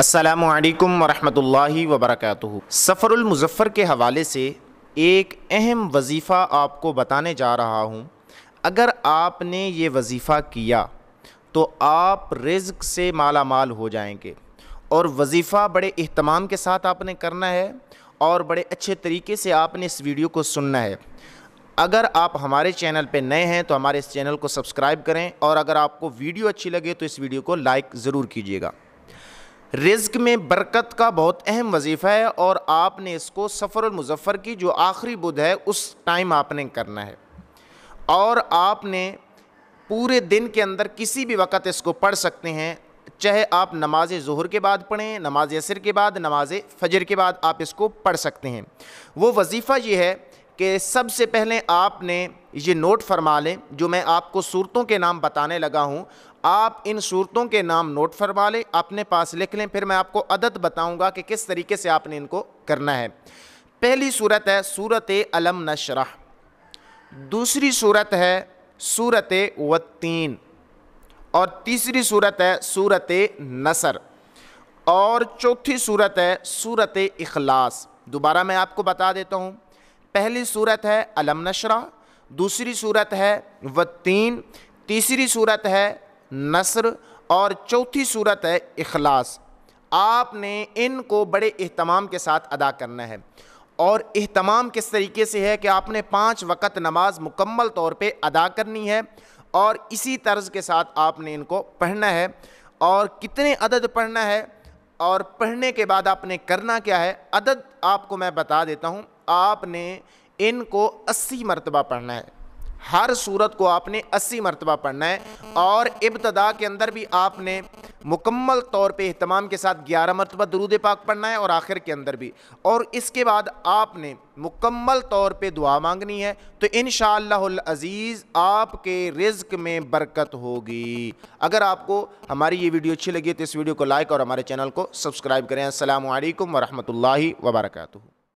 असलकम वरहमल वबरक सफ़रमज़फ़र के हवाले से एक अहम वजीफ़ा आपको बताने जा रहा हूँ अगर आपने ये वजीफ़ा किया तो आप रिज्क से माला माल हो जाएंगे और वजीफ़ा बड़े अहतमाम के साथ आपने करना है और बड़े अच्छे तरीके से आपने इस वीडियो को सुनना है अगर आप हमारे चैनल पर नए हैं तो हमारे इस चैनल को सब्सक्राइब करें और अगर आपको वीडियो अच्छी लगे तो इस वीडियो को लाइक ज़रूर कीजिएगा रिज्क में बरकत का बहुत अहम वजीफ़ा है और आपने इसको सफ़रमज़फ़र की जो आखिरी बुध है उस टाइम आपने करना है और आपने पूरे दिन के अंदर किसी भी वक्त इसको पढ़ सकते हैं चाहे आप नमाज जहर के बाद पढ़ें नमाज असर के बाद नमाज फजर के बाद आप इसको पढ़ सकते हैं वो वजीफ़ा ये है कि सबसे पहले आपने ये नोट फरमा लें जो मैं आपको सूरतों के नाम बताने लगा हूँ आप इन सूरतों के नाम नोट फरमा लें अपने पास लिख लें फिर मैं आपको अदद बताऊँगा कि किस तरीके से आपने इनको करना है पहली सूरत है सूरत अलम नशरह दूसरी सूरत है सूरत वीन और तीसरी सूरत है सूरत नसर और चौथी सूरत है सूरत अखलास दोबारा मैं आपको बता देता हूँ पहली सूरत है अलम नशरा दूसरी सूरत है वत्तीन तीसरी सूरत है नसर और चौथी सूरत है इखलास आपने इनको बड़े अहतमाम के साथ अदा करना है और अहतमाम किस तरीके से है कि आपने पाँच वक़्त नमाज मुकम्मल तौर पे अदा करनी है और इसी तर्ज़ के साथ आपने इनको पढ़ना है और कितने अदद पढ़ना है और पढ़ने के बाद आपने करना क्या है अदद आपको मैं बता देता हूँ आपने इनको अस्सी मरतबा पढ़ना है हर सूरत को आपने अस्सी मरतबा पढ़ना है और इब्तदा के अंदर भी आपने मुकम्मल तौर पे अहतमाम के साथ ग्यारह मरतबा दरूद पाक पढ़ना है और आखिर के अंदर भी और इसके बाद आपने मुकम्मल तौर पे दुआ मांगनी है तो इन अज़ीज़ आपके रिज्क में बरकत होगी अगर आपको हमारी ये वीडियो अच्छी लगी तो इस वीडियो को लाइक और हमारे चैनल को सब्सक्राइब करें असल वरहमल वर्का